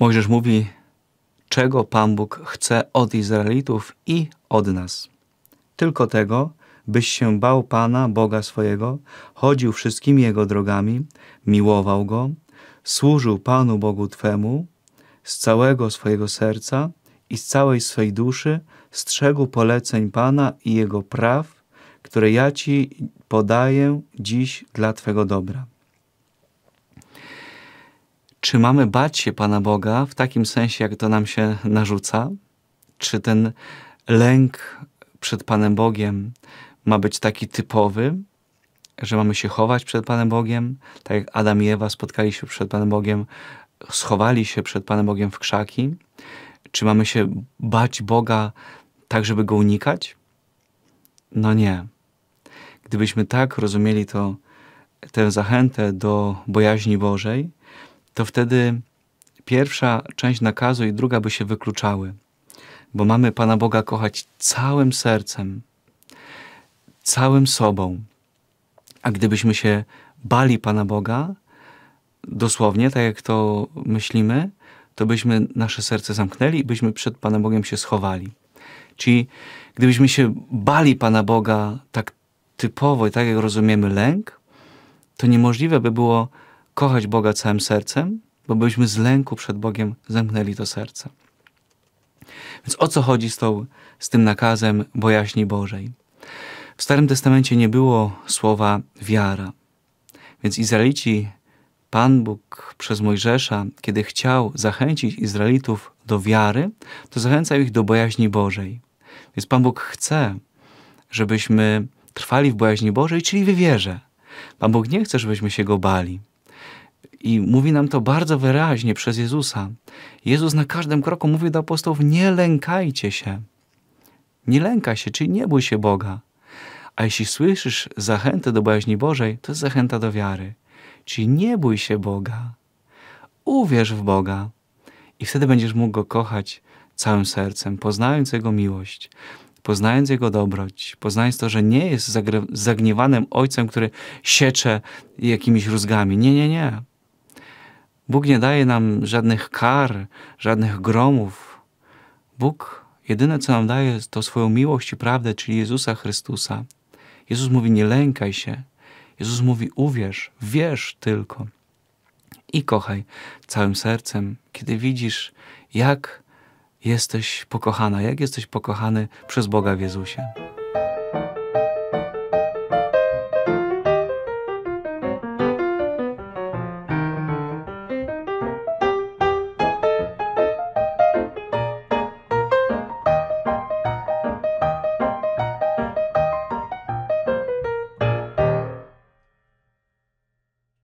Mojżesz mówi, czego Pan Bóg chce od Izraelitów i od nas. Tylko tego, byś się bał Pana, Boga swojego, chodził wszystkimi Jego drogami, miłował Go, służył Panu Bogu Twemu z całego swojego serca i z całej swej duszy, strzegł poleceń Pana i Jego praw, które ja Ci podaję dziś dla Twego dobra. Czy mamy bać się Pana Boga w takim sensie, jak to nam się narzuca? Czy ten lęk przed Panem Bogiem ma być taki typowy, że mamy się chować przed Panem Bogiem? Tak jak Adam i Ewa spotkali się przed Panem Bogiem, schowali się przed Panem Bogiem w krzaki? Czy mamy się bać Boga tak, żeby go unikać? No nie. Gdybyśmy tak rozumieli to, tę zachętę do bojaźni Bożej, to wtedy pierwsza część nakazu i druga by się wykluczały, bo mamy Pana Boga kochać całym sercem, całym sobą. A gdybyśmy się bali Pana Boga, dosłownie, tak jak to myślimy, to byśmy nasze serce zamknęli i byśmy przed Panem Bogiem się schowali. Czyli gdybyśmy się bali Pana Boga tak typowo i tak jak rozumiemy lęk, to niemożliwe by było kochać Boga całym sercem, bo byśmy z lęku przed Bogiem zamknęli to serce. Więc o co chodzi z, tą, z tym nakazem bojaźni Bożej? W Starym Testamencie nie było słowa wiara. Więc Izraelici, Pan Bóg przez Mojżesza, kiedy chciał zachęcić Izraelitów do wiary, to zachęcał ich do bojaźni Bożej. Więc Pan Bóg chce, żebyśmy trwali w bojaźni Bożej, czyli w wierze. Pan Bóg nie chce, żebyśmy się go bali. I mówi nam to bardzo wyraźnie przez Jezusa. Jezus na każdym kroku mówi do apostołów: Nie lękajcie się. Nie lękaj się, czyli nie bój się Boga. A jeśli słyszysz zachętę do bojaźni Bożej, to jest zachęta do wiary. Czyli nie bój się Boga. Uwierz w Boga. I wtedy będziesz mógł go kochać całym sercem, poznając Jego miłość, poznając Jego dobroć, poznając to, że nie jest zagniewanym ojcem, który siecze jakimiś rózgami. Nie, nie, nie. Bóg nie daje nam żadnych kar, żadnych gromów. Bóg jedyne, co nam daje, to swoją miłość i prawdę, czyli Jezusa Chrystusa. Jezus mówi, nie lękaj się. Jezus mówi, uwierz, wierz tylko. I kochaj całym sercem, kiedy widzisz, jak jesteś pokochana, jak jesteś pokochany przez Boga w Jezusie.